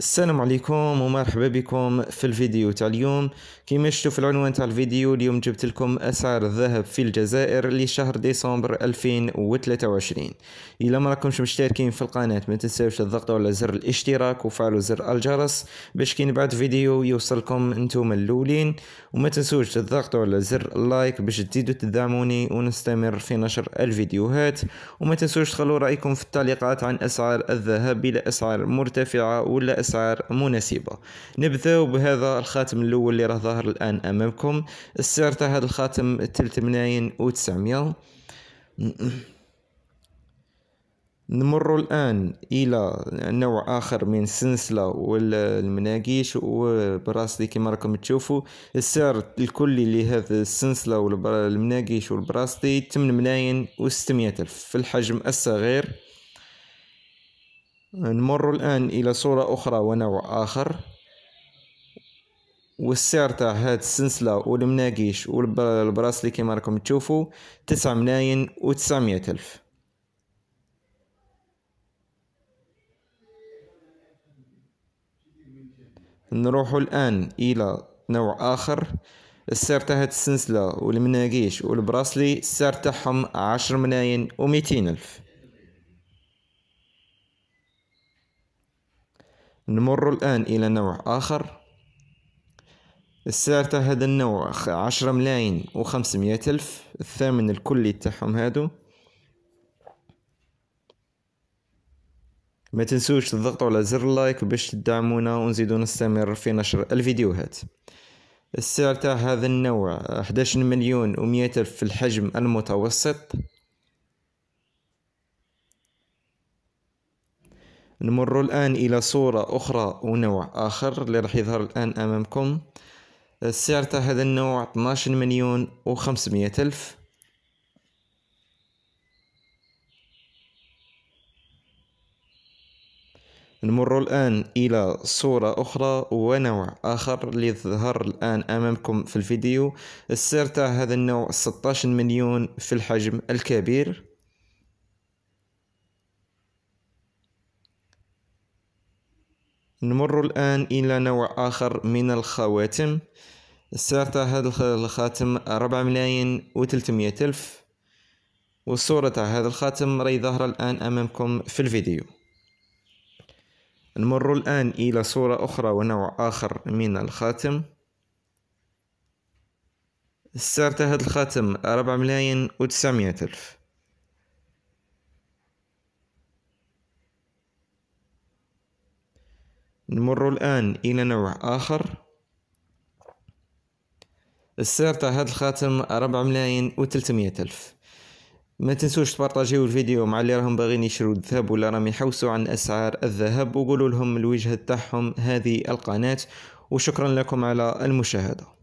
السلام عليكم ومرحبا بكم في الفيديو تاع اليوم كيما شفتوا في العنوان تاع الفيديو اليوم جبت لكم اسعار الذهب في الجزائر لشهر ديسمبر 2023 الا ما راكمش مشتركين في القناه ما تنساوش تضغطوا على زر الاشتراك وفعلوا زر الجرس باش كي نبعث فيديو يوصلكم انتم الاولين وما تنسوش تضغطوا على زر اللايك باش تزيدوا تدعموني ونستمر في نشر الفيديوهات وما تنسوش تخلوا رايكم في التعليقات عن اسعار الذهب الى اسعار مرتفعه ولا أسعار اسعار مناسبة نبداو بهذا الخاتم الأول اللي راه ظاهر الآن أمامكم السعر تاع هذا الخاتم 3900 نمر الآن إلى نوع آخر من السنسلة والمناقيش والبراسلي كما راكم تشوفوا السعر الكلي لهذا السنسلة والمناقيش والبراسلي 8 ملايين و ألف في الحجم الصغير نمر الآن إلى صورة أخرى ونوع آخر والسعر تاع هاد السلسلة والمناقيش والبراسلي كيما راكم تشوفوا تسعة ملاين وتسعمية ألف نروح الآن إلى نوع آخر السعر تاع هاد السلسلة والمناقيش والبراسلي السعر تاعهم عشر ملاين وميتين ألف نمر الآن إلى نوع آخر السعر تاع هذا النوع عشرة ملايين وخمسمية ألف الثامن الكلي تاعهم هادو ما تنسوش تضغطوا على زر اللايك باش تدعمونا ونزيدو نستمر في نشر الفيديوهات السعر تاع هذا النوع 11 مليون و ألف في الحجم المتوسط نمر الآن إلى صورة أخرى ونوع آخر اللي راح يظهر الآن أمامكم السعر تاع هذا النوع 12 مليون و 500 ألف نمر الآن إلى صورة أخرى ونوع آخر اللي ظهر الآن أمامكم في الفيديو السعر تاع هذا النوع 16 مليون في الحجم الكبير نمر الآن إلى نوع آخر من الخواتم سعر هذا الخاتم ربع ملايين وثلاثمية ألف والصورة تاع هذا الخاتم راهي ظاهرة الآن أمامكم في الفيديو نمر الآن إلى صورة أخرى ونوع آخر من الخاتم سعر هذا الخاتم ربع ملايين وتسعمية ألف نمر الآن إلى نوع آخر السعر تاع هذا الخاتم ربع ملايين و ألف ما تنسوش تبارطاجيو الفيديو مع اللي راهم باغيين يشرو الذهب ولا راهم يحوسوا عن اسعار الذهب وقولوا لهم الوجهه تاعهم هذه القناه وشكرا لكم على المشاهده